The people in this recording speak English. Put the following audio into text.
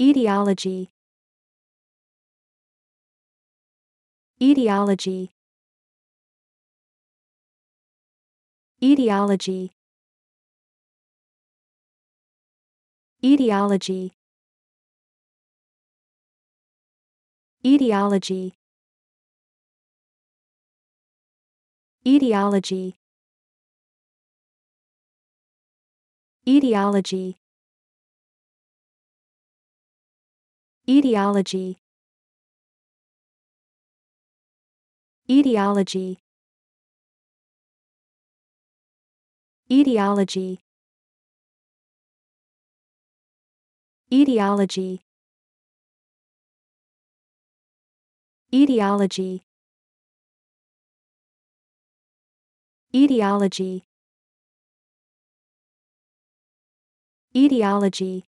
Etiology Etiology Etiology Etiology Etiology Etiology Etiology Etiology Etiology Etiology Etiology Etiology Etiology Etiology